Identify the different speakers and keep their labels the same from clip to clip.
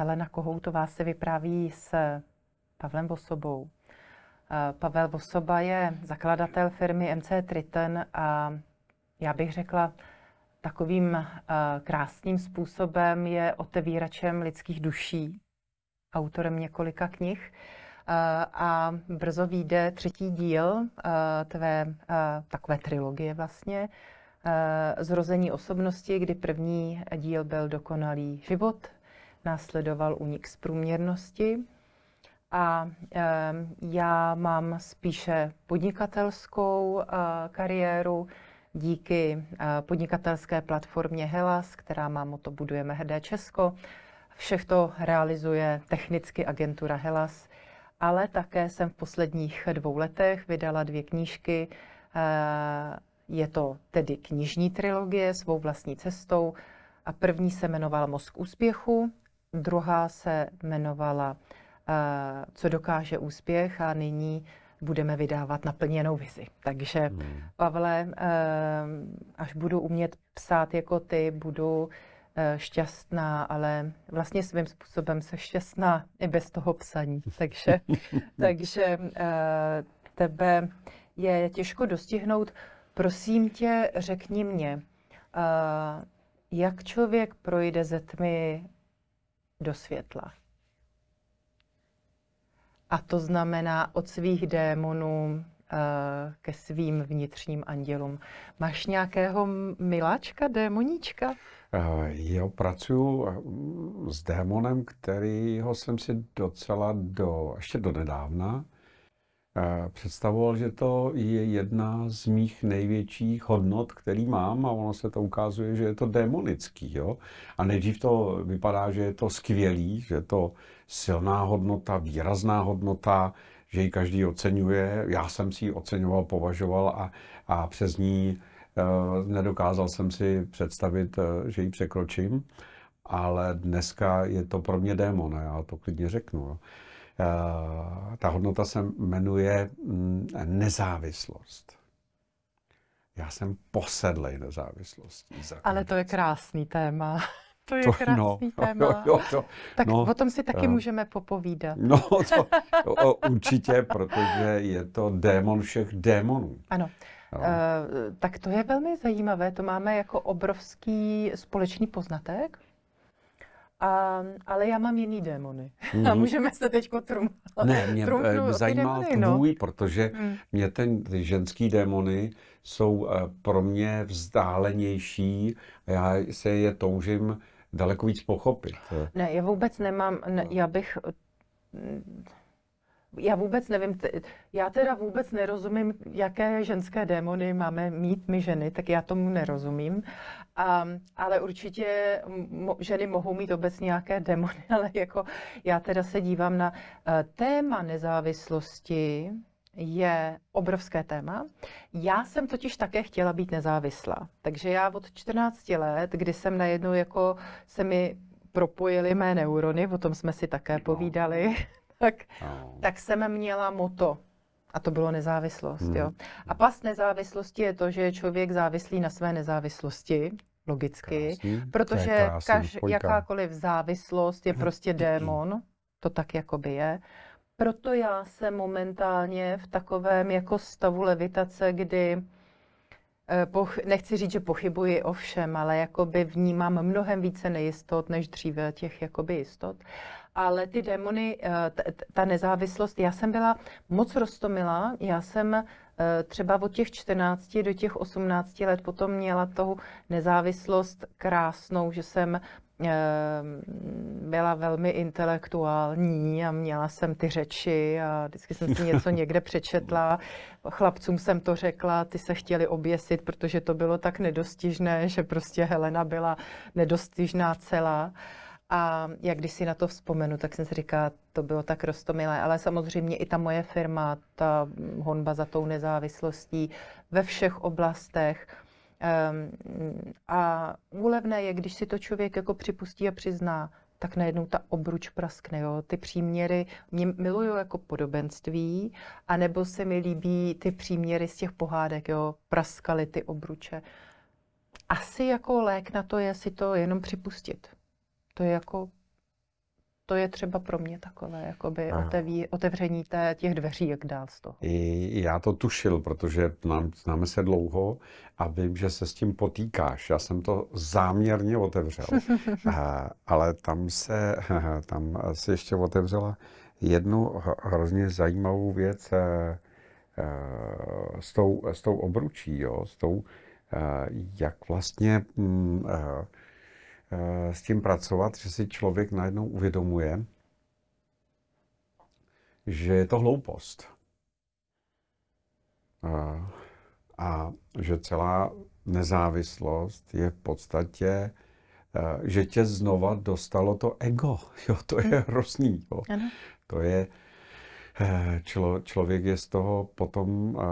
Speaker 1: Helena Kohoutová se vypráví s Pavlem Vosobou. Eh, Pavel Vosoba je zakladatel firmy MC Triton a já bych řekla, takovým eh, krásným způsobem je otevíračem lidských duší, autorem několika knih. Eh, a brzo vyjde třetí díl tvé takové trilogie vlastně, Zrození osobnosti, kdy první díl byl Dokonalý život, následoval únik z průměrnosti. A já mám spíše podnikatelskou eh, kariéru díky eh, podnikatelské platformě Helas, která má moto Budujeme hrdé Česko. Všech to realizuje technicky agentura Helas, ale také jsem v posledních dvou letech vydala dvě knížky. Eh, je to tedy knižní trilogie svou vlastní cestou a první se jmenoval Mozk úspěchu druhá se jmenovala eh, Co dokáže úspěch a nyní budeme vydávat naplněnou vizi. Takže hmm. Pavle, eh, až budu umět psát jako ty, budu eh, šťastná, ale vlastně svým způsobem se šťastná i bez toho psaní. Takže, takže tebe je těžko dostihnout. Prosím tě, řekni mě, jak člověk projde ze tmy do světla. A to znamená od svých démonů eh, ke svým vnitřním andělům. Máš nějakého miláčka, démoníčka?
Speaker 2: Eh, jo, pracuji eh, s démonem, kterýho jsem si docela do, ještě do nedávna Eh, představoval, že to je jedna z mých největších hodnot, který mám a ono se to ukazuje, že je to démonický. Jo? A nejdřív to vypadá, že je to skvělý, že je to silná hodnota, výrazná hodnota, že ji každý oceňuje. Já jsem si ji oceňoval, považoval a, a přes ní e, nedokázal jsem si představit, e, že ji překročím. Ale dneska je to pro mě démon, já to klidně řeknu. Jo? Eh, ta hodnota se jmenuje mm, nezávislost. Já jsem posedlej nezávislostí. Ale to
Speaker 1: je krásný téma. To je to, no, krásný no, téma. Jo, jo, to, tak no, o tom si taky uh, můžeme popovídat. No, to,
Speaker 2: jo, určitě, protože je to démon všech démonů.
Speaker 1: Ano. Uh, tak to je velmi zajímavé. To máme jako obrovský společný poznatek. A, ale já mám jiný démony. Mm-hmm. A mhm. můžeme se teď trum. Ne, mě eh, trumnu, zajímal démony, tvůj, no.
Speaker 2: protože mm. mě ten, ty ženský démony jsou eh, pro mě vzdálenější a já se je toužím daleko víc pochopit.
Speaker 1: Ne, já vůbec nemám, ne, no. já bych mm, já vůbec nevím, já teda vůbec nerozumím, jaké ženské démony máme mít my ženy, tak já tomu nerozumím. A, ale určitě mo, ženy mohou mít obecně nějaké démony, ale jako já teda se dívám na eh, téma nezávislosti, je obrovské téma. Já jsem totiž také chtěla být nezávislá. Takže já od 14 let, kdy jsem najednou jako se mi propojily mé neurony, o tom jsme si také no. povídali tak, no. tak jsem měla moto. A to bylo nezávislost, hmm. jo. A pas nezávislosti je to, že je člověk závislý na své nezávislosti, logicky, krásný. protože krásný, kaž, jakákoliv závislost je prostě démon, to tak jakoby je. Proto já jsem momentálně v takovém jako stavu levitace, kdy eh, poch, nechci říct, že pochybuji o všem, ale jakoby vnímám mnohem více nejistot než dříve těch jakoby jistot ale ty démony, eh, ta nezávislost, já jsem byla moc roztomila, já jsem eh, třeba od těch 14 do těch 18 let potom měla tu nezávislost krásnou, že jsem eh, byla velmi intelektuální a měla jsem ty řeči a vždycky jsem si něco někde přečetla. Chlapcům jsem to řekla, ty se chtěli oběsit, protože to bylo tak nedostižné, že prostě Helena byla nedostižná celá. A jak když si na to vzpomenu, tak jsem si říká, to bylo tak rostomilé. Ale samozřejmě i ta moje firma, ta honba za tou nezávislostí ve všech oblastech. Um, a úlevné je, když si to člověk jako připustí a přizná, tak najednou ta obruč praskne. Jo? Ty příměry mě miluju jako podobenství, anebo se mi líbí ty příměry z těch pohádek, jo? praskaly ty obruče. Asi jako lék na to je si to jenom připustit to je jako to je třeba pro mě takové jakoby oteví, otevření té, těch dveří, jak dál z toho.
Speaker 2: I já to tušil, protože nám, známe se dlouho a vím, že se s tím potýkáš. Já jsem to záměrně otevřel, a, eh, ale tam se, eh, tam se ještě otevřela jednu hrozně zajímavou věc a, eh, a, s, tou, s tou obručí, jo, s tou, a, jak vlastně... a, mm, Eh, s tím pracovat, že si člověk najednou uvědomuje, že je to hloupost. A, eh, a že celá nezávislost je v podstatě, eh, že tě znova dostalo to ego. Jo, to je hm. hrozný. Jo. Ano. To je, Eh, Člo, člověk je z toho potom uh,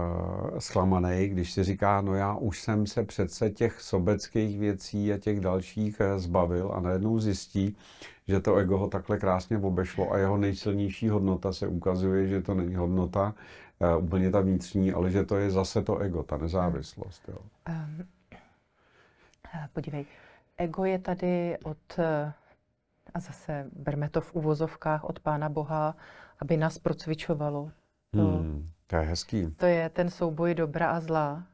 Speaker 2: eh, zklamaný, když si říká, no já už jsem se přece těch sobeckých věcí a těch dalších uh, zbavil a najednou zjistí, že to ego ho takhle krásně obešlo a jeho nejsilnější hodnota se ukazuje, že to není hodnota uh, úplně ta vnitřní, ale že to je zase to ego, ta nezávislost. Jo. Um,
Speaker 1: podívej, ego je tady od, a zase berme to v uvozovkách, od Pána Boha, aby nás procvičovalo. To, hmm, to je hezký. To je ten souboj dobra a zla.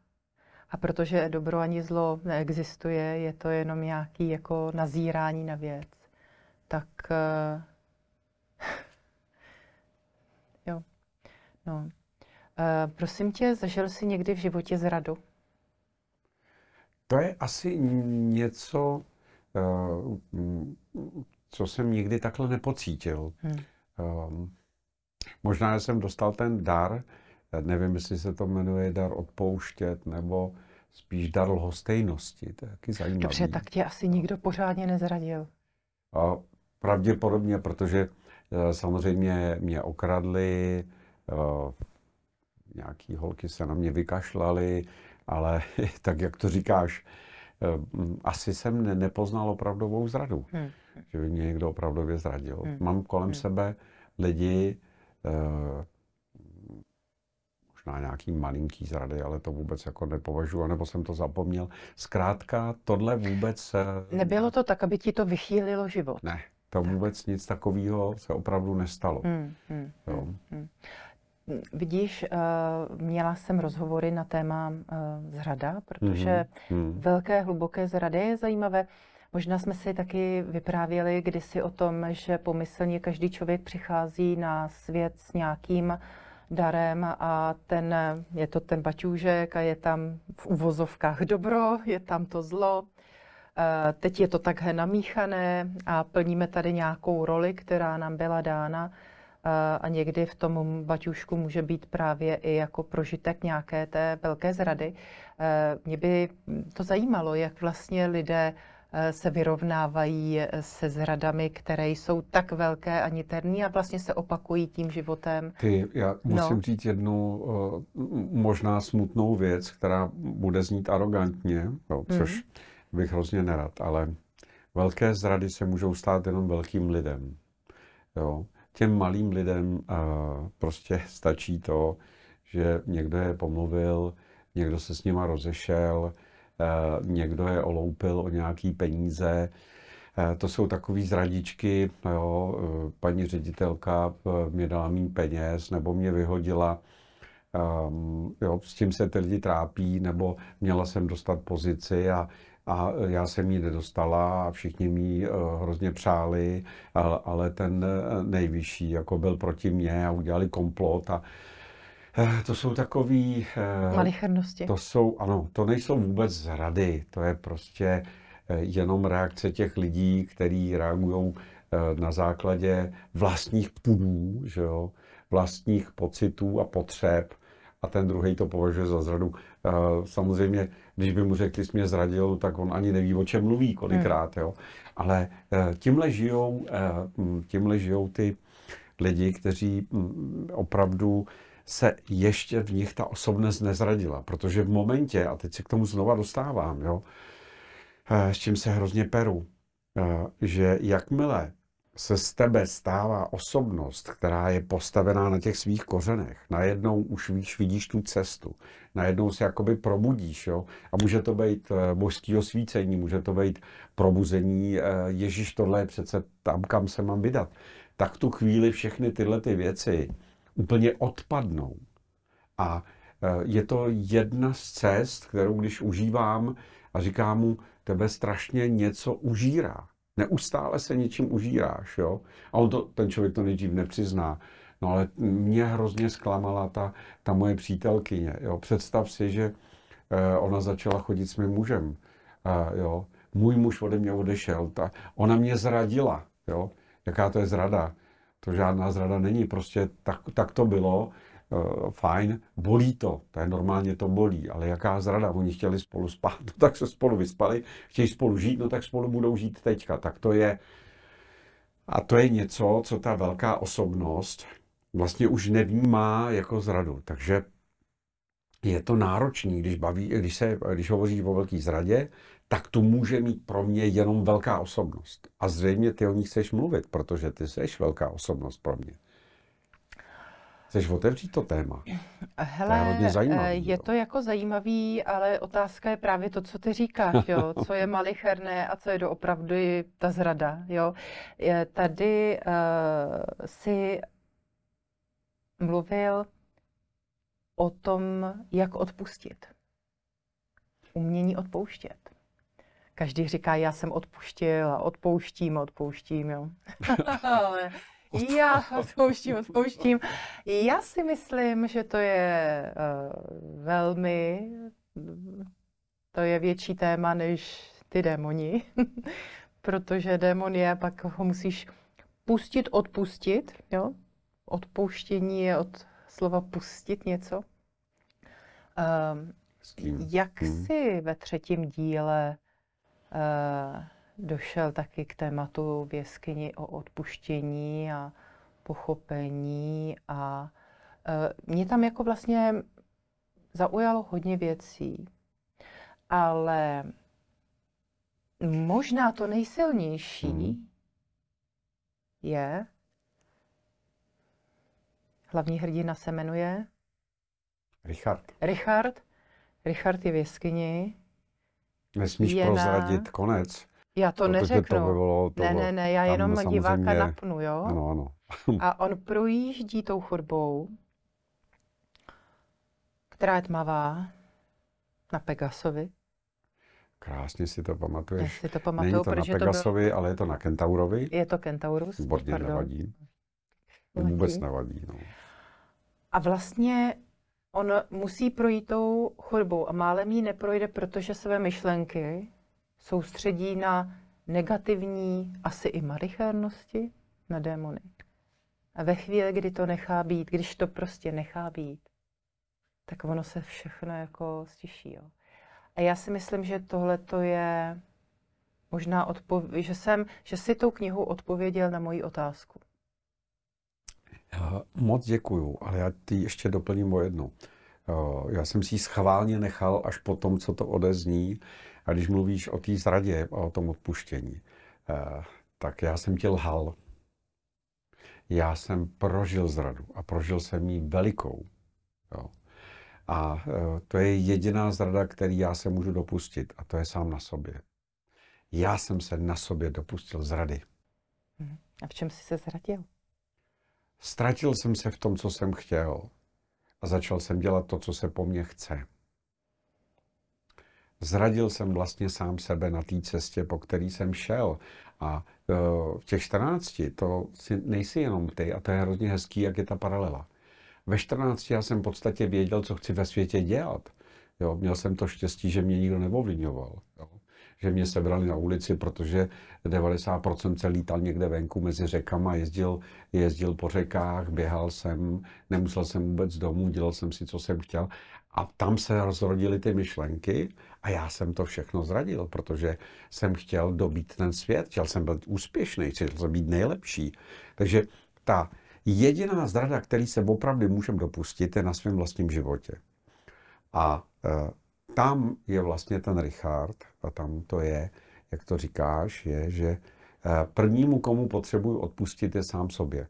Speaker 1: A protože dobro ani zlo neexistuje, je to jenom nějaký jako nazírání na věc, tak uh, jo, no. Uh, prosím tě, zažil jsi někdy v životě zradu?
Speaker 2: To je asi něco, uh, co jsem nikdy takhle nepocítil. Hmm. Um, Možná jsem dostal ten dar, nevím, jestli se to jmenuje dar odpouštět, nebo spíš dar lhostejnosti. To je taky zajímavé. Dobře,
Speaker 1: tak tě asi nikdo pořádně nezradil.
Speaker 2: A pravděpodobně, protože eh, samozřejmě mě okradli, eh, nějaký holky se na mě vykašlaly, ale tak, jak to říkáš, eh, asi jsem nepoznal opravdovou zradu. Hmm. Že by mě někdo opravdově zradil. Hmm. Mám kolem hmm. sebe lidi, Eh, možná nějaký malinký zrady, ale to vůbec jako nepovažuji, nebo jsem to zapomněl. Zkrátka, tohle vůbec... Eh,
Speaker 1: Nebylo to tak, aby ti to vychýlilo život? Ne,
Speaker 2: to vůbec nic takového se opravdu nestalo. Hmm, hmm, jo. Hmm.
Speaker 1: hmm. Vidíš, eh, měla jsem rozhovory na téma zrada, protože hmm, hmm. velké, hluboké zrady je zajímavé. Možná jsme si taky vyprávěli kdysi o tom, že pomyslně každý člověk přichází na svět s nějakým darem a ten, je to ten baťůžek a je tam v uvozovkách dobro, je tam to zlo. Eh, teď je to takhle namíchané a plníme tady nějakou roli, která nám byla dána eh, a někdy v tom baťušku může být právě i jako prožitek nějaké té velké zrady. Eh, mě by to zajímalo, jak vlastně lidé se vyrovnávají eh, se zradami, které jsou tak velké a niterní a vlastně se opakují tím životem. Ty, já musím no.
Speaker 2: říct jednu eh, možná smutnou věc, která bude znít arrogantně, jo, což mm. bych hrozně nerad, ale velké zrady se můžou stát jenom velkým lidem. Jo. Těm malým lidem eh, prostě stačí to, že někdo je pomluvil, někdo se s nima rozešel, Eh, někdo je oloupil o nějaký peníze. Eh, to jsou takové zradičky, jo, eh, paní ředitelka mě dala méně peněz nebo mě vyhodila. Ehm, jo, s tím se ty lidi trápí, nebo měla jsem dostat pozici a, a já jsem ji nedostala a všichni mi hrozně přáli, ale, ale ten nejvyšší jako byl proti mně a udělali komplot a, Eh, to jsou takový... Eh, Malichernosti. To jsou, ano, to nejsou vůbec zrady, to je prostě eh, jenom reakce těch lidí, kteří reagují na základě vlastních pudů, že jo, vlastních pocitů a potřeb a ten druhý to považuje za zradu. Samozřejmě, když by mu řekl, ty jsi mě zradil, tak on ani neví, o čem mluví kolikrát, hmm. jo. Ale tímhle žijou, tímhle žijou ty lidi, kteří mm, opravdu se ještě v nich ta osobnost nezradila. Protože v momentě, a teď se k tomu znova dostávám, jo, eh, s čím se hrozně peru, eh, že jakmile se z tebe stává osobnost, která je postavená na těch svých kořenech. Najednou už víš, vidíš tu cestu. Najednou se jakoby probudíš. Jo? A může to být eh, božský osvícení, může to být probuzení, Ježíš, tohle je přece tam, kam se mám vydat. Tak tu chvíli všechny tyhle ty věci úplně odpadnou. A e, je to jedna z cest, kterou když užívám a říkám mu, tebe strašně něco užírá. Neustále se něčím užíráš, jo? A on to, ten člověk to nejdřív nepřizná. No ale mě hrozně zklamala ta, ta moje přítelkyně, jo? Představ si, že e, ona začala chodit s mým mužem, e, jo? Můj muž ode mě odešel, ta, ona mě zradila, jo? Jaká to je zrada? To žádná zrada není, prostě tak, tak to bylo. Eh, fajn, bolí to, to je normálně to bolí, ale jaká zrada, oni chtěli spolu spát, no tak se spolu vyspali, chtějí spolu žít, no tak spolu budou žít teďka, tak to je, a to je něco, co ta velká osobnost vlastně už nevnímá jako zradu, takže je to náročný, když, baví, když, se, když hovoří o velké zradě, tak tu může mít pro mě jenom velká osobnost. A zřejmě ty o ní chceš mluvit, protože ty jsi velká osobnost pro mě. Chceš otevřít to téma? Hele, to je, hodně zajímavý, eh, je
Speaker 1: to jako zajímavý, ale otázka je právě to, co ty říkáš, jo? co je malicherné a co je doopravdy ta zrada. Jo? Je, tady uh, si mluvil o tom, jak odpustit. Umění odpouštět každý říká, já jsem odpuštil a odpouštím, odpouštím, jo. Ale já odpouštím, odpouštím. Já si myslím, že to je uh, velmi, to je větší téma než ty démoni, protože démon je, pak ho musíš pustit, odpustit, jo. Odpouštění je od slova pustit něco. Uh, jak hmm. si ve třetím díle Eh, došel taky k tématu v jeskyni o odpuštění a pochopení a eh, mě tam jako vlastně zaujalo hodně věcí, ale možná to nejsilnější hmm. je, hlavní hrdina se jmenuje? Richard. Richard. Richard je v jeskyni Nesmíš je prozradit
Speaker 2: na... konec. Já to neřeknu. To by bylo, to ne, ne, ne, já jenom samozřejmě... diváka napnu, jo? Ano, ano.
Speaker 1: a on projíždí tou chodbou, která je tmavá, na Pegasovi.
Speaker 2: Krásně si to pamatuješ. Já si to pamatuju, Není to na Pegasovi, to bylo... ale je to na Kentaurovi. Je
Speaker 1: to Kentaurus. Bordě nevadí.
Speaker 2: Vůbec nevadí. No.
Speaker 1: A vlastně on musí projít tou chodbou a málem ji neprojde, protože své myšlenky soustředí na negativní, asi i malichernosti, na démony. A ve chvíli, kdy to nechá být, když to prostě nechá být, tak ono se všechno jako stiší. Jo. A já si myslím, že tohle to je možná odpověď, že jsem, že si tou knihu odpověděl na moji otázku.
Speaker 2: Eh, moc děkuju, ale já ti ještě doplním o jednu. Eh, já jsem si ji schválně nechal až po tom, co to odezní. A když mluvíš o té zradě a o tom odpuštění, eh, tak já jsem ti lhal. Já jsem prožil zradu a prožil jsem ji velikou. Jo. A to je jediná zrada, který já se můžu dopustit a to je sám na sobě. Já jsem se na sobě dopustil zrady.
Speaker 1: Mhm. A v čem jsi se zradil?
Speaker 2: Ztratil jsem se v tom, co jsem chtěl a začal jsem dělat to, co se po mně chce. Zradil jsem vlastně sám sebe na té cestě, po který jsem šel. A e, v těch 14, to nejsi jenom ty, a to je hrozně hezký, jak je ta paralela. Ve 14 já jsem v podstatě věděl, co chci ve světě dělat. Jo, měl jsem to štěstí, že mě nikdo neovlivňoval. Jo že mě sebrali na ulici, protože 90% se lítal někde venku mezi řekama, jezdil, jezdil po řekách, běhal jsem, nemusel jsem vůbec domů, dělal jsem si, co jsem chtěl. A tam se rozrodily ty myšlenky a já jsem to všechno zradil, protože jsem chtěl dobít ten svět, chtěl jsem být úspěšný, chtěl jsem být nejlepší. Takže ta jediná zrada, který se opravdu můžeme dopustit, je na svém vlastním životě. A eh, tam je vlastně ten Richard, a tam to je, jak to říkáš, je, že eh, prvnímu, komu potřebuji odpustit, je sám sobě.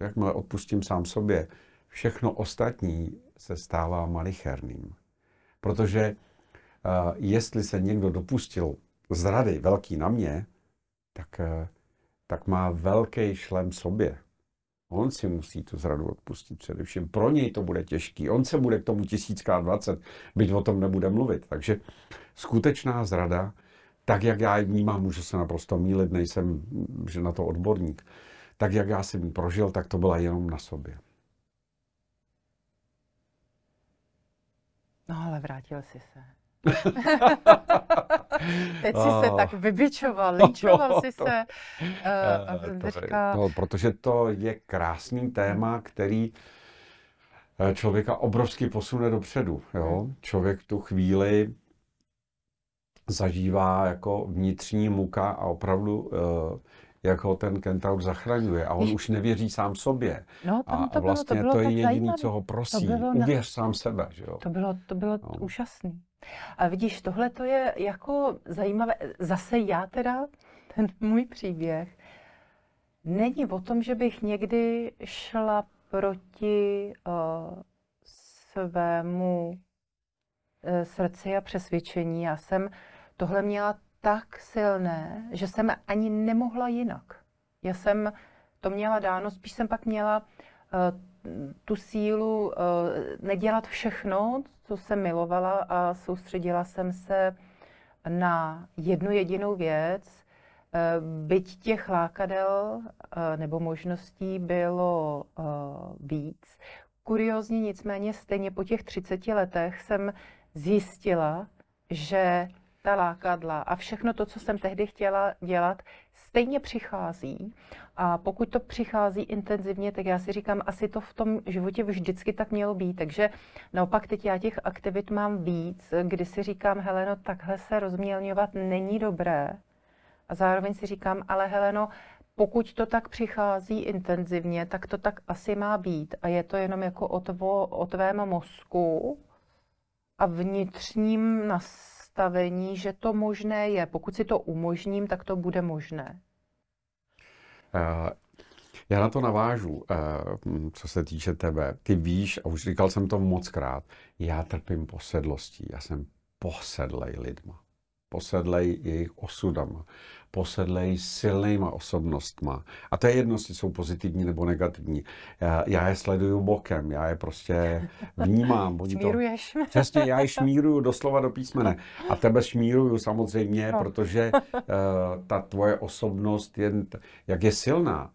Speaker 2: Jakmile odpustím sám sobě, všechno ostatní se stává malicherným. Protože eh, jestli se někdo dopustil zrady velký na mě, tak, eh, tak má velký šlem sobě. On si musí tu zradu odpustit především. Pro něj to bude těžký. On se bude k tomu tisícká dvacet, byť o tom nebude mluvit. Takže skutečná zrada, tak jak já ji vnímám, můžu se naprosto mílit, nejsem že na to odborník, tak jak já jsem ji prožil, tak to byla jenom na sobě.
Speaker 1: No ale vrátil jsi se. Teď jsi se ah. tak vybičoval, no, líčoval jsi no, se. Uh, to, to,
Speaker 2: protože to je krásný téma, který eh, člověka obrovsky posune dopředu. Jo? Hmm. Člověk tu chvíli zažívá jako vnitřní muka a opravdu jak ho ten kentaur zachraňuje a on Víš, už nevěří sám sobě.
Speaker 1: No, tam to a vlastně bylo, to, bylo to je jediné, co ho prosí. Uvěř na... Uvěř
Speaker 2: sám sebe. Že
Speaker 1: jo? To bylo, to bylo no. úžasný. A vidíš, tohle to je jako zajímavé. Zase já teda, ten můj příběh, není o tom, že bych někdy šla proti uh, svému uh, srdci a přesvědčení. Já jsem tohle měla tak silné, že jsem ani nemohla jinak. Já jsem to měla dáno, spíš jsem pak měla uh, tu sílu eh, nedělat všechno, co jsem milovala a soustředila jsem se na jednu jedinou věc. Eh, byť těch lákadel eh, nebo možností bylo víc, kuriozně nicméně stejně po těch 30 letech jsem zjistila, že ta lákadla a všechno to, co jsem tehdy chtěla dělat, stejně přichází. A pokud to přichází intenzivně, tak já si říkám, asi to v tom životě vždycky tak mělo být. Takže naopak teď já těch aktivit mám víc, kdy si říkám, Heleno, takhle se rozmělňovat není dobré. A zároveň si říkám, ale Heleno, pokud to tak přichází intenzivně, tak to tak asi má být. A je to jenom jako o, tvo, o tvém mozku a vnitřním nas nastavení, že to možné je. Pokud si to umožním, tak to bude možné.
Speaker 2: Uh, já na to navážu, uh, co se týče tebe. Ty víš, a už říkal jsem to moc krát, já trpím posedlostí, já jsem posedlej lidma posedlej jejich osudama, posedlej silnýma osobnostma. A to je jedno, jestli jsou pozitivní nebo negativní. Já, já je sleduju bokem, já je prostě vnímám. Oni Šmíruješ. To, přesně, já je šmíruju doslova do písmene. A tebe šmíruju samozřejmě, no. protože uh, ta tvoje osobnost, je, jak je silná,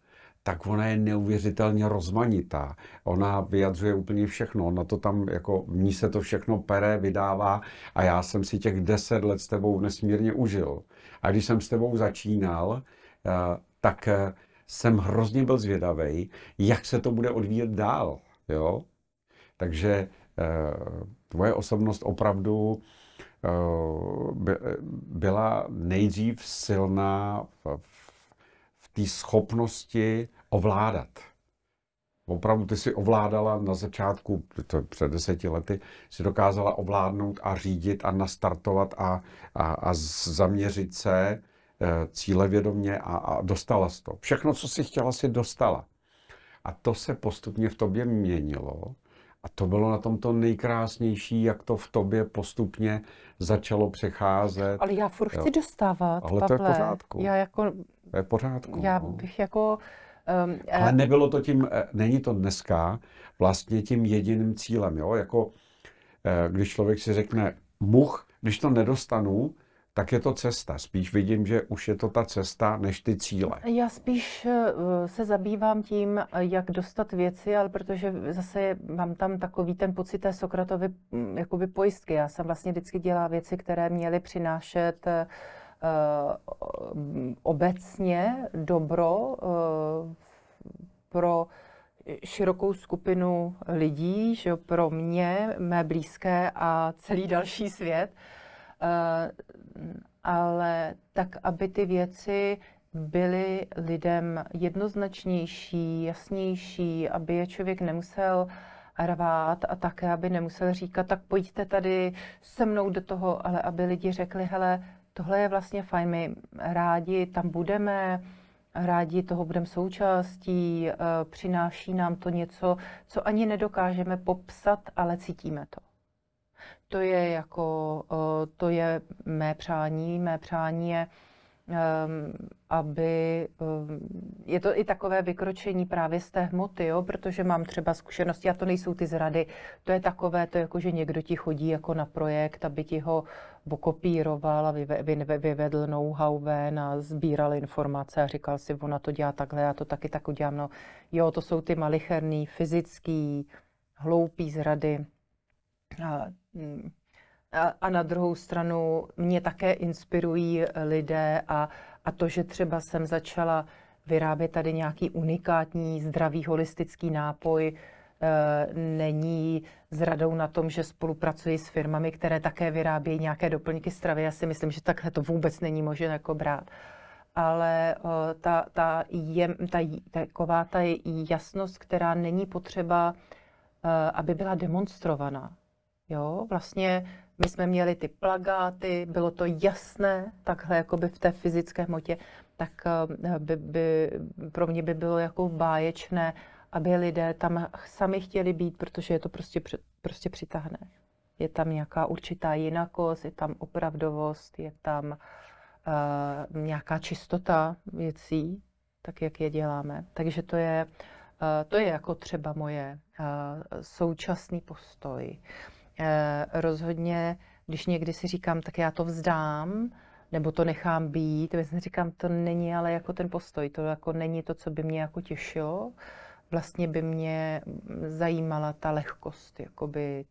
Speaker 2: tak ona je neuvěřitelně rozmanitá. Ona vyjadřuje úplně všechno. Ona to tam, jako ní se to všechno pere, vydává a já jsem si těch deset let s tebou nesmírně užil. A když jsem s tebou začínal, eh, tak eh, jsem hrozně byl zvědavý, jak se to bude odvíjet dál. Jo? Takže eh, tvoje osobnost opravdu byla nejdřív silná v té schopnosti ovládat. Opravdu ty si ovládala na začátku, to před deseti lety, si dokázala ovládnout a řídit a nastartovat a, a, a zaměřit se eh, cílevědomě a, a dostala z to. Všechno, co si chtěla, si dostala. A to se postupně v tobě měnilo a to bylo na tom to nejkrásnější, jak to v tobě postupně začalo přecházet. Ale já furt chci
Speaker 1: dostávat, Ale Pavle. to je pořádku. Já jako...
Speaker 2: To je pořádku. Já no.
Speaker 1: bych jako Um, Ale nebylo
Speaker 2: to tím, eh, není to dneska vlastně tím jediným cílem, jo? Jako eh, když člověk si řekne, much, když to nedostanu, tak je to cesta. Spíš vidím, že už je to ta cesta, než ty cíle.
Speaker 1: Já spíš se zabývám tím, jak dostat věci, ale protože zase mám tam takový ten pocit té Sokratovy mm, jakoby pojistky. Já jsem vlastně vždycky dělala věci, které měly přinášet uh, Eh, obecně dobro eh, pro širokou skupinu lidí, že pro mě, mé blízké a celý další svět, eh, ale tak, aby ty věci byly lidem jednoznačnější, jasnější, aby je člověk nemusel rvát a také, aby nemusel říkat, tak pojďte tady se mnou do toho, ale aby lidi řekli, hele, tohle je vlastně fajn, my rádi tam budeme, rádi toho budeme součástí, eh, přináší nám to něco, co ani nedokážeme popsat, ale cítíme to. To je jako, eh, to je mé přání, mé přání je, Ehm, aby ehm, je to i takové vykročení právě z té hmoty, jo? protože mám třeba zkušenosti, a to nejsou ty zrady, to je takové, to je jako, že někdo ti chodí jako na projekt, aby ti ho okopíroval a vyvedl know-how ven a sbíral informace a říkal si, ona to dělá takhle, já to taky tak udělám. No, jo, to jsou ty malicherný, fyzický, hloupý zrady. A, hm, a, na druhou stranu mě také inspirují lidé a, a to, že třeba jsem začala vyrábět tady nějaký unikátní zdravý holistický nápoj, e, není zradou na tom, že spolupracuji s firmami, které také vyrábějí nějaké doplňky stravy. Já si myslím, že takhle to vůbec není možné jako brát. Ale e, ta, ta, je, ta, taková ta jasnost, která není potřeba, e, aby byla demonstrovaná. Jo, vlastně my jsme měli ty plagáty, bylo to jasné, takhle jako by v té fyzické hmotě, tak eh, by, by, pro mě by bylo jako báječné, aby lidé tam sami chtěli být, protože je to prostě, prostě přitáhne. Je tam nějaká určitá jinakost, je tam opravdovost, je tam uh, nějaká čistota věcí, tak jak je děláme. Takže to je, uh, to je jako třeba moje uh, současný postoj. Uh, Eh, rozhodně, když někdy si říkám, tak já to vzdám, nebo to nechám být, tak si říkám, to není ale jako ten postoj, to jako není to, co by mě jako těšilo. Vlastně by mě mm, zajímala ta lehkost, jakoby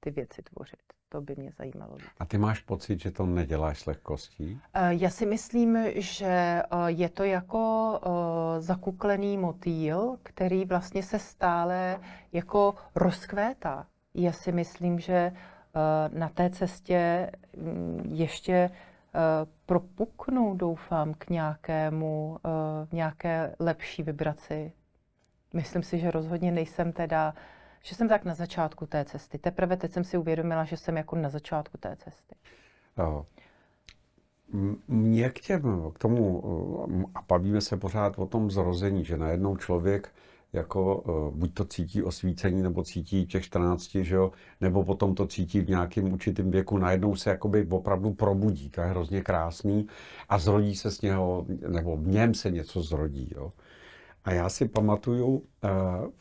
Speaker 1: ty věci tvořit. To by mě zajímalo.
Speaker 2: A ty máš pocit, že to neděláš s lehkostí?
Speaker 1: Eh, já si myslím, že eh, je to jako zakuklený motýl, který vlastně se stále jako rozkvétá já si myslím, že eh, na té cestě mm, ještě eh, propuknu, doufám, k nějakému, eh, nějaké lepší vibraci. Myslím si, že rozhodně nejsem teda, že jsem tak na začátku té cesty. Teprve teď jsem si uvědomila, že jsem jako na začátku té cesty.
Speaker 2: Aho. Mě k, těm, k tomu, a bavíme se pořád o tom zrození, že najednou člověk jako eh, buď to cítí osvícení, nebo cítí těch 14, že jo, nebo potom to cítí v nějakém určitém věku, najednou se jakoby opravdu probudí, to je hrozně krásný a zrodí se z něho, nebo v něm se něco zrodí, jo. A já si pamatuju uh,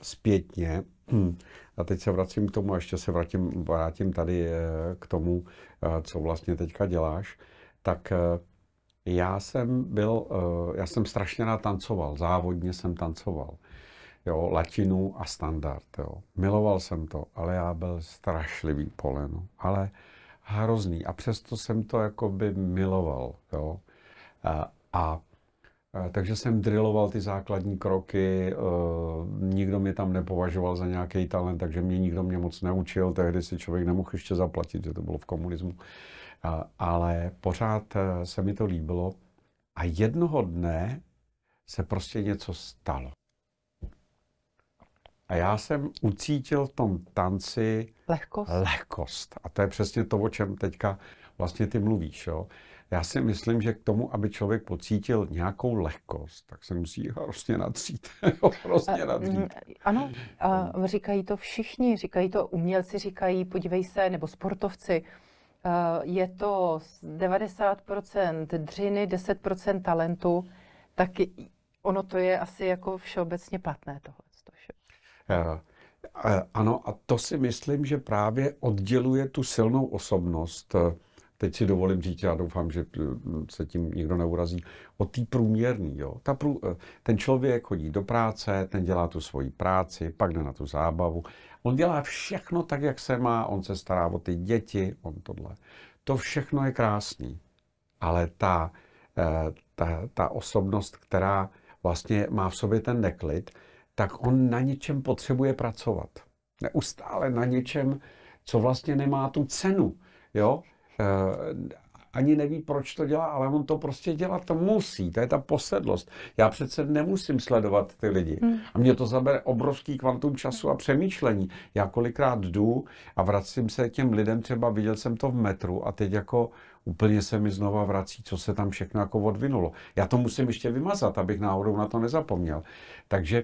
Speaker 2: zpětně, a teď se vracím k tomu a ještě se vrátím, vrátím tady eh, k tomu, co vlastně teďka děláš, tak já jsem byl, já jsem strašně rád tancoval, závodně jsem tancoval jo, latinu a standard. Jo. Miloval jsem to, ale já byl strašlivý poleno. ale hrozný. A přesto jsem to jakoby miloval. Jo. A, a takže jsem driloval ty základní kroky, eh, nikdo mě tam nepovažoval za nějaký talent, takže mě nikdo mě moc neučil, tehdy si člověk nemohl ještě zaplatit, že to bylo v komunismu. Ale pořád eh, se mi to líbilo a jednoho dne se prostě něco stalo. A já jsem ucítil v tom tanci lehkost. lehkost. A to je přesně to, o čem teďka vlastně ty mluvíš. Jo? Já si myslím, že k tomu, aby člověk pocítil nějakou lehkost, tak se musí hrozně nadřít.
Speaker 1: hrozně eh, nadřít. Mm, ano, a říkají to všichni, říkají to umělci, říkají, podívej se, nebo sportovci. Eh, je to 90% dřiny, 10% talentu, tak ono to je asi jako všeobecně platné tohle.
Speaker 2: Eh, eh, ano, a to si myslím, že právě odděluje tu silnou osobnost, eh, teď si dovolím říct, já doufám, že se tím nikdo neurazí, o té průměrný. Jo. Ta prů, ten člověk chodí do práce, ten dělá tu svoji práci, pak jde na tu zábavu. On dělá všechno tak, jak se má, on se stará o ty děti, on tohle. To všechno je krásný, ale ta, ta, ta osobnost, která vlastně má v sobě ten neklid, tak on na něčem potřebuje pracovat. Neustále na něčem, co vlastně nemá tu cenu. Jo? Eh, ani neví, proč to dělá, ale on to prostě dělat to musí. To je ta posedlost. Já přece nemusím sledovat ty lidi. Hmm. A mě to zabere obrovský kvantum času a přemýšlení. Já kolikrát jdu a vracím se těm lidem, třeba viděl jsem to v metru a teď jako úplně se mi znova vrací, co se tam všechno jako odvinulo. Já to musím ještě vymazat, abych náhodou na to nezapomněl. Takže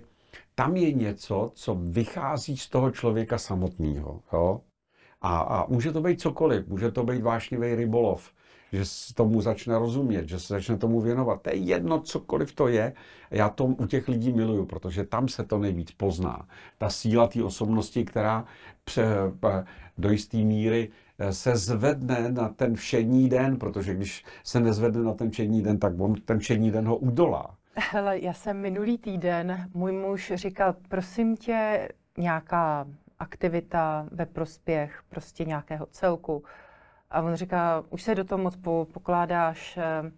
Speaker 2: tam je něco, co vychází z toho člověka samotného. A, a může to být cokoliv, může to být vášnivý rybolov, že se tomu začne rozumět, že se začne tomu věnovat. To je jedno, cokoliv to je. Já to u těch lidí miluju, protože tam se to nejvíc pozná. Ta síla té osobnosti, která pře, do jisté míry eh, se zvedne na ten všední den, protože když se nezvedne na ten všední den, tak on ten všední den ho udolá.
Speaker 1: Hele, já jsem minulý týden, můj muž říkal, prosím tě, nějaká aktivita ve prospěch prostě nějakého celku. A on říká, už se do toho moc po, pokládáš eh,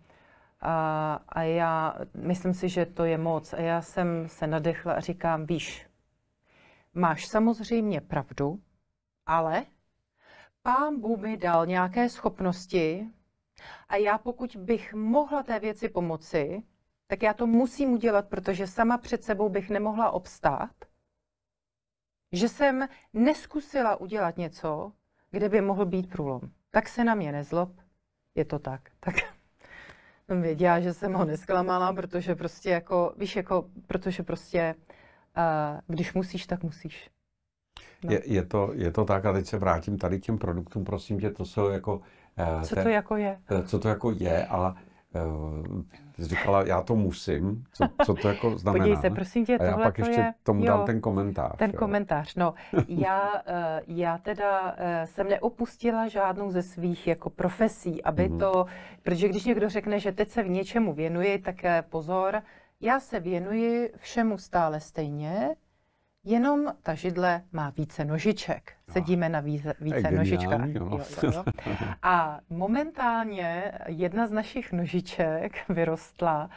Speaker 1: a, a já myslím si, že to je moc. A já jsem se nadechla a říkám, víš, máš samozřejmě pravdu, ale pán Bůh mi dal nějaké schopnosti a já pokud bych mohla té věci pomoci, tak já to musím udělat, protože sama před sebou bych nemohla obstát, že jsem neskusila udělat něco, kde by mohl být průlom. Tak se na mě nezlob, je to tak. Tak jsem věděla, že jsem ho nesklamala, protože prostě jako, víš, jako, protože prostě, uh, když musíš, tak musíš.
Speaker 2: No. Je, je, to, je to tak a teď se vrátím tady k těm produktům, prosím tě, to jsou jako... Uh, co ten, to jako je? Eh, co to jako je, ale... Eh, říkala, já to musím. Co, co to jako znamená? Podívej se, prosím tě, a já pak to ještě je, tomu jo, dám ten komentář. Ten jo.
Speaker 1: komentář, no. Já, eh, já teda eh, jsem neopustila žádnou ze svých jako profesí, aby mm-hmm. to, protože když někdo řekne, že teď se v něčemu věnuji, tak pozor, já se věnuji všemu stále stejně, jenom ta židle má více nožiček. No. Sedíme na více, více nožičkách. Jo, jo, jo. A momentálně jedna z našich nožiček vyrostla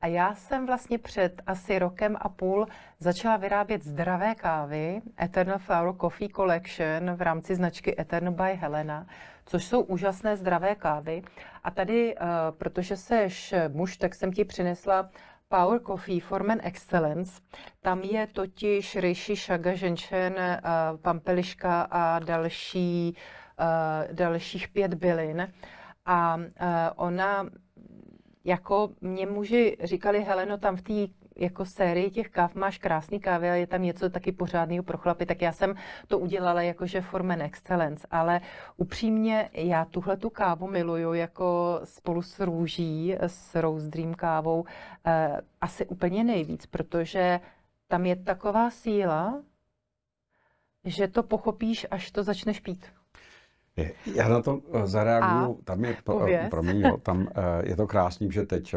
Speaker 1: a já jsem vlastně před asi rokem a půl začala vyrábět zdravé kávy Eternal Flower Coffee Collection v rámci značky Eternal by Helena, což jsou úžasné zdravé kávy. A tady, eh, protože seš muž, tak jsem ti přinesla Power Coffee Formen Excellence. Tam je totiž Rishi Shaga Ženšen, uh, eh, Pampeliška a další, uh, dalších pět bylin. A uh, ona jako mě muži říkali, Heleno, tam v té jako sérii těch káv máš krásný kávy, a je tam něco taky pořádného pro chlapy, tak já jsem to udělala jakože formen excellence, ale upřímně já tuhle tu kávu miluju jako spolu s růží, s Rose Dream kávou eh, asi úplně nejvíc, protože tam je taková síla, že to pochopíš, až to začneš pít.
Speaker 2: Já na to eh, zareaguju, tam je, pro, eh, promiň, jo, tam eh, je to krásný, že teď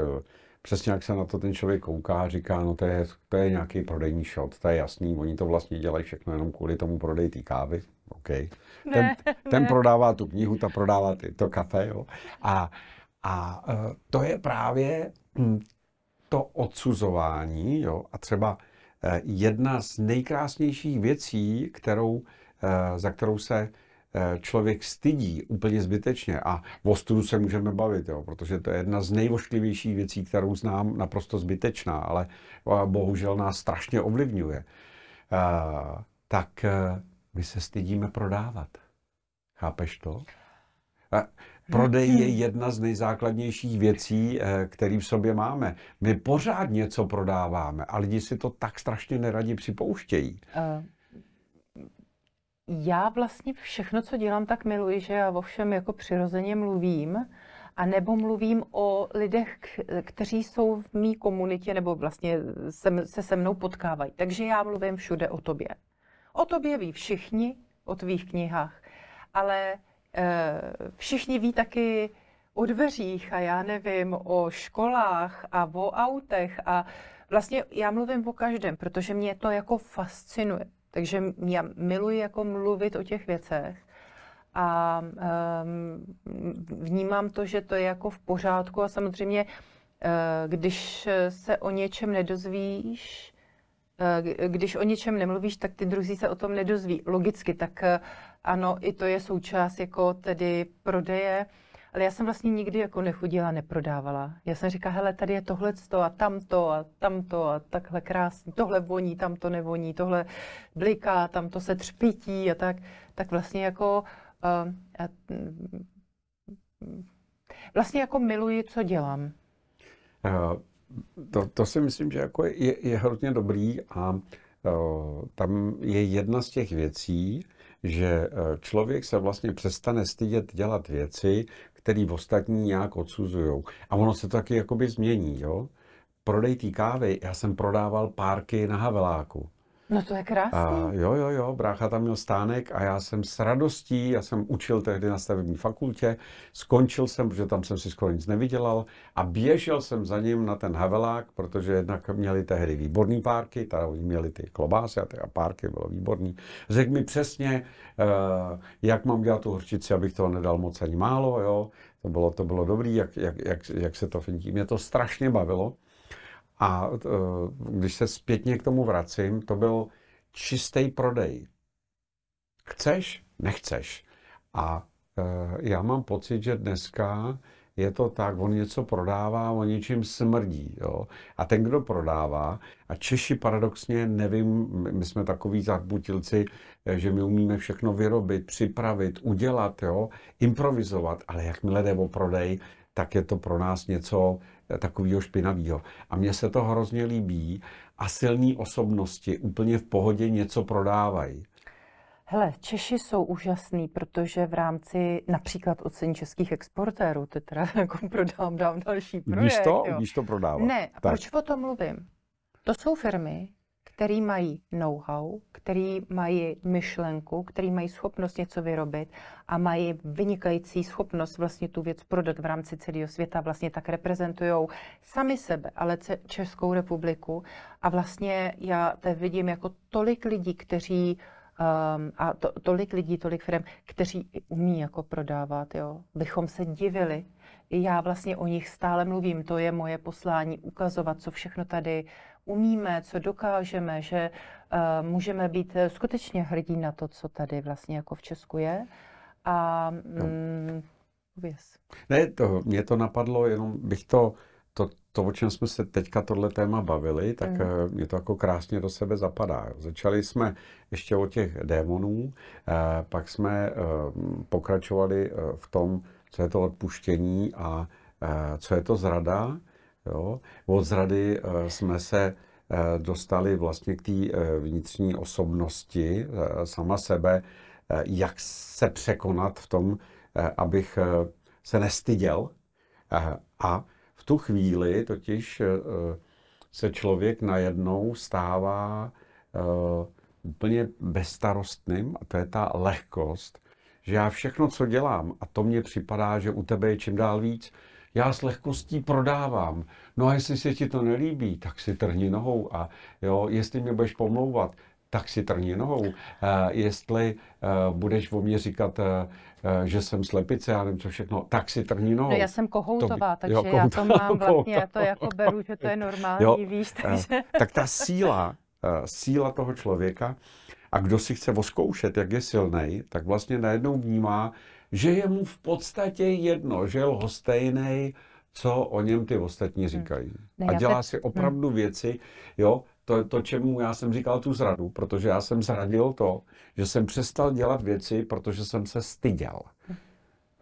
Speaker 2: přesně jak se na to ten člověk kouká a říká, no to je, to je nějaký prodejní shot, to je jasný, oni to vlastně dělají všechno jenom kvůli tomu prodej té kávy, OK. Ten, ne, ten ne. prodává tu knihu, ta prodává ty, to kafe, jo. A, a e, to je právě hm, to odsuzování, jo. A třeba e, jedna z nejkrásnějších věcí, kterou, e, za kterou se Eh, člověk stydí úplně zbytečně a o ostudu se můžeme bavit, jo, protože to je jedna z nejvošklivějších věcí, kterou znám, naprosto zbytečná, ale eh, bohužel nás strašně ovlivňuje, eh, tak my se stydíme prodávat. Chápeš to? Prodej je hmm. jedna z nejzákladnějších věcí, který v sobě máme. My pořád něco prodáváme a lidi si to tak strašně neradi připouštějí.
Speaker 1: Uh, já vlastně všechno, co dělám, tak miluji, že já o všem jako přirozeně mluvím. A nebo mluvím o lidech, kteří jsou v mý komunitě, nebo vlastně se, se se mnou potkávají. Takže já mluvím všude o tobě. O tobě ví všichni, o tvých knihách, ale e, všichni ví taky o dveřích a já nevím, o školách a o autech a vlastně já mluvím o každém, protože mě to jako fascinuje. Takže já miluji jako mluvit o těch věcech a um, vnímám to, že to je jako v pořádku a samozřejmě, eh, když se o něčem nedozvíš, eh, když o něčem nemluvíš, tak ty druzí se o tom nedozví. Logicky, tak eh, ano, i to je součást jako tedy prodeje. Ale já jsem vlastně nikdy jako nechodila, neprodávala. Já jsem říkala, hele, tady je tohle a tamto a tamto a takhle krásný, tohle voní, tamto nevoní, tohle bliká, tamto se třpití a tak. Tak vlastně jako uh, uh, vlastně jako miluji, co dělám.
Speaker 2: Uh, to, to si myslím, že jako je, je hodně dobrý a uh, tam je jedna z těch věcí, že eh, člověk se vlastně přestane stydět dělat věci, který ostatní nějak odsuzují. A ono se to taky jakoby změní, jo? Prodej té kávy, já jsem prodával párky na Haveláku.
Speaker 1: No to je krásné. A
Speaker 2: jo, jo, jo, brácha tam měl stánek a já jsem s radostí, já jsem učil tehdy na stavební fakultě, skončil jsem, protože tam jsem si skoro nic nevydělal a běžel jsem za ním na ten havelák, protože jednak měli tehdy výborný párky, tady oni měli ty klobásy a ty párky, bylo výborný. Řekl mi přesně, eh, jak mám dělat tu horčici, abych toho nedal moc ani málo, jo. To bylo, to bylo dobrý, jak, jak, jak, jak se to fintí. Mě to strašně bavilo. A e, když se zpětně k tomu vracím, to byl čistý prodej. Chceš? Nechceš. A e, já mám pocit, že dneska je to tak, on něco prodává, on něčím smrdí. Jo? A ten, kdo prodává, a Češi paradoxně, nevím, my jsme takový zadbutilci, e, že my umíme všechno vyrobit, připravit, udělat, jo? improvizovat, ale jakmile jde o prodej, tak je to pro nás něco takového špinavého. A mně se to hrozně líbí a silné osobnosti úplně v pohodě něco prodávají.
Speaker 1: Hele, Češi jsou úžasní, protože v rámci například ocení českých exportérů, to teda jako prodám, dám další projekt. Víš to? Jo. Víš
Speaker 2: to prodávat? Ne, tak. proč
Speaker 1: o tom mluvím? To jsou firmy, který mají know-how, který mají myšlenku, který mají schopnost něco vyrobit a mají vynikající schopnost vlastně tu věc prodat v rámci celého světa, vlastně tak reprezentují sami sebe, ale Českou republiku. A vlastně já to vidím jako tolik lidí, kteří um, a to, tolik lidí, tolik firm, kteří umí jako prodávat, jo, bychom se divili. já vlastně o nich stále mluvím, to je moje poslání, ukazovat, co všechno tady umíme, co dokážeme, že uh, můžeme být eh, skutečně hrdí na to, co tady vlastně jako v Česku je. A mm, pověz.
Speaker 2: Ne, to, mě to napadlo, jenom bych to, to, to, o čem jsme se teďka tohle téma bavili, tak mm. Eh, mě to jako krásně do sebe zapadá. Začali jsme ještě o těch démonů, eh, pak jsme eh, pokračovali eh, v tom, co je to odpuštění a eh, co je to zrada. Jo? Od zrady eh, jsme se eh, dostali vlastně k té eh, vnitřní osobnosti sama sebe, jak se překonat v tom, abych se nestyděl. A v tu chvíli totiž se člověk najednou stává úplně bezstarostným a to je ta lehkost, že já všechno, co dělám, a to mně připadá, že u tebe je čím dál víc, já s lehkostí prodávám. No a jestli se ti to nelíbí, tak si trhni nohou a jo, jestli mě budeš pomlouvat, tak si trhni nohou. Uh, jestli uh, budeš o mě říkat, uh, že jsem slepice, já nevím co všechno, tak si trhni no, nohou. No já jsem kohoutová, to by, takže jo, kohoutová, já to mám kohoutová, vlastně, já to jako beru, že to je
Speaker 1: normální, jo, víš, takže... Tak
Speaker 2: ta síla, síla toho člověka a kdo si chce voskoušet, jak je silný, tak vlastně najednou vnímá, že je mu v podstatě jedno, že je lhostejnej, co o něm ty ostatní hmm. říkají. A dělá si hmm. opravdu hmm. věci, jo, to, to, čemu já jsem říkal tu zradu, protože já jsem zradil to, že jsem přestal dělat věci, protože jsem se styděl.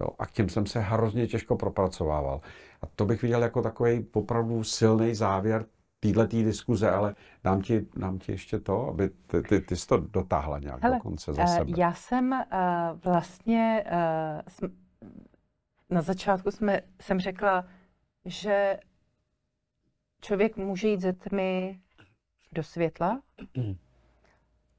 Speaker 2: Jo, a k těm jsem se hrozně těžko propracovával. A to bych viděl jako takový opravdu silný závěr této diskuze, ale dám ti, dám ti ještě to, aby ty, ty, ty jsi to dotáhla nějak Hele, do konce za eh, sebe.
Speaker 1: Já jsem uh, vlastně, uh, sm, na začátku jsme, jsem řekla, že člověk může jít ze tmy do světla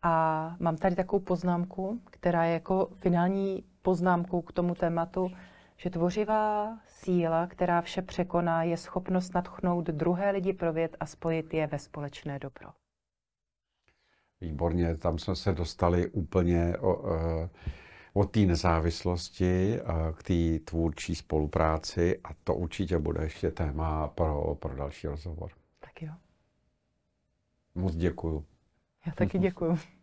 Speaker 1: a mám tady takovou poznámku, která je jako finální poznámkou k tomu tématu, že tvořivá síla, která vše překoná, je schopnost nadchnout druhé lidi pro věd a spojit je ve společné dobro.
Speaker 2: Výborně, tam jsme se dostali úplně o, e, od té nezávislosti e, k té tvůrčí spolupráci a to určitě bude ještě téma pro, pro další rozhovor. Tak jo. Moc děkuju.
Speaker 1: Já taky děkuju.